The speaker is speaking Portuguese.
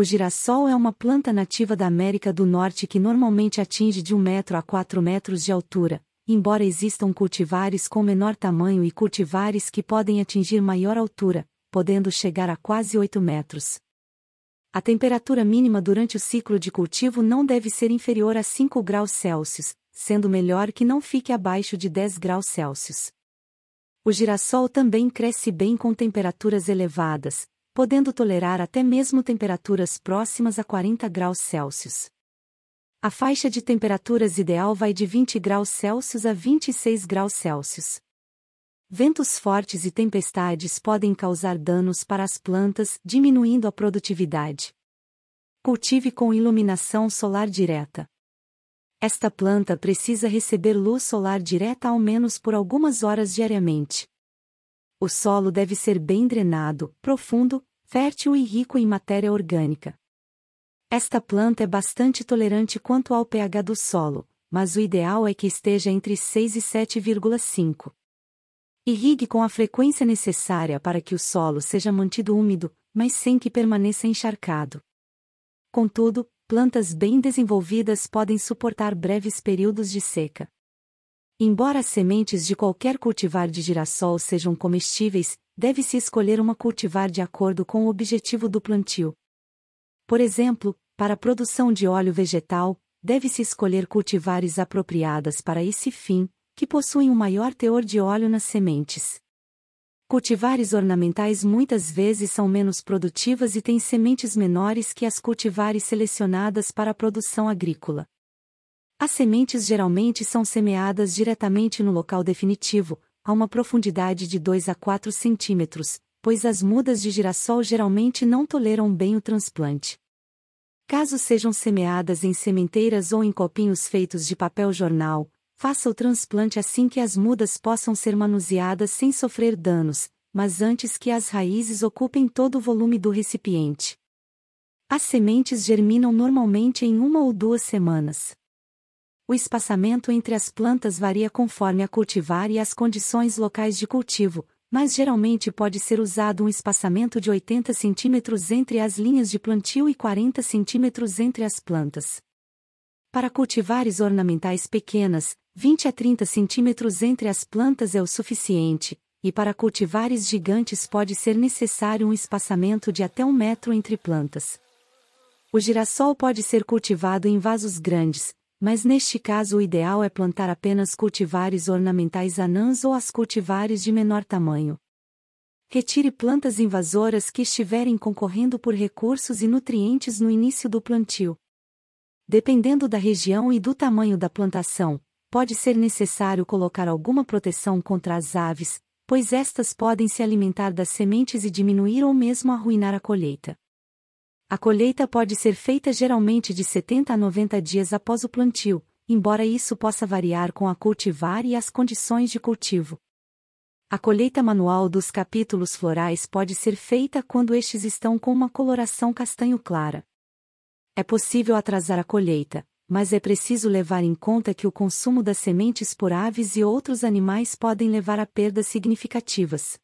O girassol é uma planta nativa da América do Norte que normalmente atinge de 1 metro a 4 metros de altura, embora existam cultivares com menor tamanho e cultivares que podem atingir maior altura, podendo chegar a quase 8 metros. A temperatura mínima durante o ciclo de cultivo não deve ser inferior a 5 graus Celsius, sendo melhor que não fique abaixo de 10 graus Celsius. O girassol também cresce bem com temperaturas elevadas, podendo tolerar até mesmo temperaturas próximas a 40 graus Celsius. A faixa de temperaturas ideal vai de 20 graus Celsius a 26 graus Celsius. Ventos fortes e tempestades podem causar danos para as plantas, diminuindo a produtividade. Cultive com iluminação solar direta. Esta planta precisa receber luz solar direta ao menos por algumas horas diariamente. O solo deve ser bem drenado, profundo, fértil e rico em matéria orgânica. Esta planta é bastante tolerante quanto ao pH do solo, mas o ideal é que esteja entre 6 e 7,5. Irrigue com a frequência necessária para que o solo seja mantido úmido, mas sem que permaneça encharcado. Contudo, plantas bem desenvolvidas podem suportar breves períodos de seca. Embora as sementes de qualquer cultivar de girassol sejam comestíveis, deve-se escolher uma cultivar de acordo com o objetivo do plantio. Por exemplo, para a produção de óleo vegetal, deve-se escolher cultivares apropriadas para esse fim, que possuem um maior teor de óleo nas sementes. Cultivares ornamentais muitas vezes são menos produtivas e têm sementes menores que as cultivares selecionadas para a produção agrícola. As sementes geralmente são semeadas diretamente no local definitivo, a uma profundidade de 2 a 4 centímetros, pois as mudas de girassol geralmente não toleram bem o transplante. Caso sejam semeadas em sementeiras ou em copinhos feitos de papel jornal, faça o transplante assim que as mudas possam ser manuseadas sem sofrer danos, mas antes que as raízes ocupem todo o volume do recipiente. As sementes germinam normalmente em uma ou duas semanas. O espaçamento entre as plantas varia conforme a cultivar e as condições locais de cultivo, mas geralmente pode ser usado um espaçamento de 80 cm entre as linhas de plantio e 40 cm entre as plantas. Para cultivares ornamentais pequenas, 20 a 30 cm entre as plantas é o suficiente, e para cultivares gigantes pode ser necessário um espaçamento de até um metro entre plantas. O girassol pode ser cultivado em vasos grandes, mas neste caso o ideal é plantar apenas cultivares ornamentais anãs ou as cultivares de menor tamanho. Retire plantas invasoras que estiverem concorrendo por recursos e nutrientes no início do plantio. Dependendo da região e do tamanho da plantação, pode ser necessário colocar alguma proteção contra as aves, pois estas podem se alimentar das sementes e diminuir ou mesmo arruinar a colheita. A colheita pode ser feita geralmente de 70 a 90 dias após o plantio, embora isso possa variar com a cultivar e as condições de cultivo. A colheita manual dos capítulos florais pode ser feita quando estes estão com uma coloração castanho clara. É possível atrasar a colheita, mas é preciso levar em conta que o consumo das sementes por aves e outros animais podem levar a perdas significativas.